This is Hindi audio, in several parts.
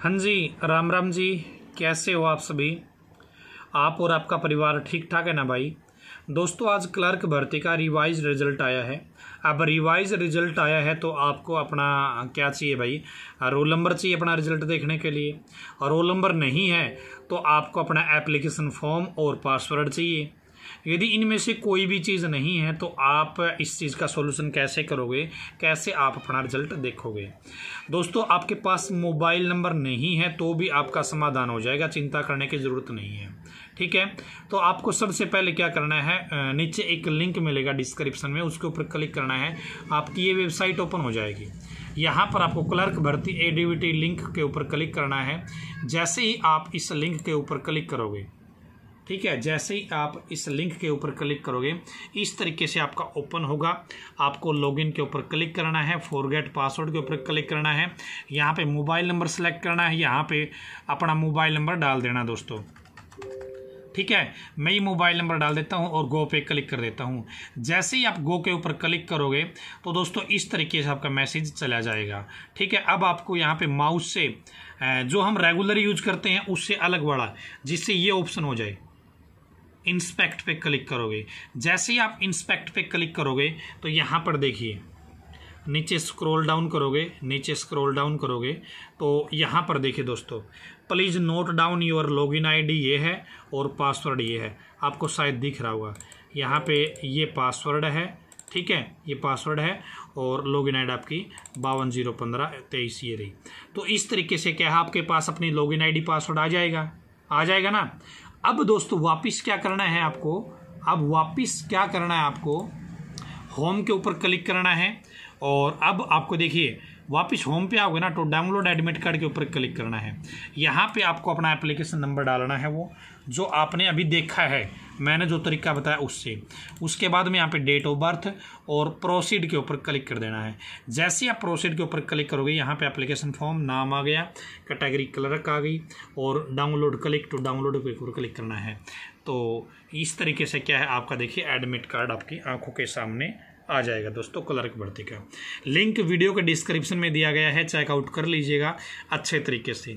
हाँ जी राम राम जी कैसे हो आप सभी आप और आपका परिवार ठीक ठाक है ना भाई दोस्तों आज क्लर्क भर्ती का रिवाइज रिजल्ट आया है अब रिवाइज रिजल्ट आया है तो आपको अपना क्या चाहिए भाई रोल नंबर चाहिए अपना रिजल्ट देखने के लिए और रोल नंबर नहीं है तो आपको अपना एप्लीकेशन फॉर्म और पासवर्ड चाहिए यदि इनमें से कोई भी चीज़ नहीं है तो आप इस चीज़ का सॉल्यूशन कैसे करोगे कैसे आप अपना रिजल्ट देखोगे दोस्तों आपके पास मोबाइल नंबर नहीं है तो भी आपका समाधान हो जाएगा चिंता करने की ज़रूरत नहीं है ठीक है तो आपको सबसे पहले क्या करना है नीचे एक लिंक मिलेगा डिस्क्रिप्शन में उसके ऊपर क्लिक करना है आपकी ये वेबसाइट ओपन हो जाएगी यहाँ पर आपको क्लर्क भर्ती एडीवीटी लिंक के ऊपर क्लिक करना है जैसे ही आप इस लिंक के ऊपर क्लिक करोगे ठीक है जैसे ही आप इस लिंक के ऊपर क्लिक करोगे इस तरीके से आपका ओपन होगा आपको लॉगिन के ऊपर क्लिक करना है फॉरगेट पासवर्ड के ऊपर क्लिक करना है यहाँ पे मोबाइल नंबर सेलेक्ट करना है यहाँ पे अपना मोबाइल नंबर डाल देना दोस्तों ठीक है मैं ये मोबाइल नंबर डाल देता हूँ और गो पे क्लिक कर देता हूँ जैसे ही आप गो के ऊपर क्लिक करोगे तो दोस्तों इस तरीके से आपका मैसेज चला जाएगा ठीक है अब आपको यहाँ पे माउस से जो हम रेगुलर यूज करते हैं उससे अलग वाला जिससे ये ऑप्शन हो जाए इंस्पेक्ट पे क्लिक करोगे जैसे ही आप इंस्पेक्ट पे क्लिक करोगे तो यहाँ पर देखिए नीचे स्क्रॉल डाउन करोगे नीचे स्क्रॉल डाउन करोगे तो यहाँ पर देखिए दोस्तों please note down your login ID ये है और पासवर्ड ये है आपको शायद दिख रहा होगा यहाँ पे ये पासवर्ड है ठीक है ये पासवर्ड है और लॉगिन आईडी आपकी बावन जीरो पंद्रह तेईस ये रही तो इस तरीके से क्या है आपके पास अपनी लॉगिन आईडी पासवर्ड आ जाएगा आ जाएगा ना अब दोस्तों वापिस क्या करना है आपको अब वापिस क्या करना है आपको होम के ऊपर क्लिक करना है और अब आपको देखिए वापस होम पे आओगे ना तो डाउनलोड एडमिट कार्ड के ऊपर क्लिक करना है यहाँ पे आपको अपना एप्लीकेशन नंबर डालना है वो जो आपने अभी देखा है मैंने जो तरीका बताया उससे उसके बाद में यहाँ पे डेट ऑफ बर्थ और प्रोसीड के ऊपर क्लिक कर देना है जैसे आप प्रोसीड के ऊपर क्लिक करोगे यहाँ पे एप्लीकेशन फॉर्म नाम आ गया कैटेगरी क्लर्क आ गई और डाउनलोड क्लिक टू डाउनलोड के ऊपर क्लिक करना है तो इस तरीके से क्या है आपका देखिए एडमिट कार्ड आपकी आँखों के सामने आ जाएगा दोस्तों क्लर्क भर्ती का लिंक वीडियो के डिस्क्रिप्शन में दिया गया है चेकआउट कर लीजिएगा अच्छे तरीके से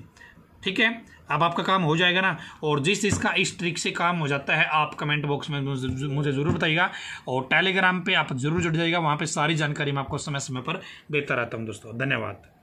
ठीक है अब आपका काम हो जाएगा ना और जिस इसका इस ट्रिक से काम हो जाता है आप कमेंट बॉक्स में मुझे ज़रूर बताइएगा और टेलीग्राम पे आप ज़रूर जुड़ जाइएगा वहाँ पे सारी जानकारी मैं आपको समय समय पर देता रहता हूँ दोस्तों धन्यवाद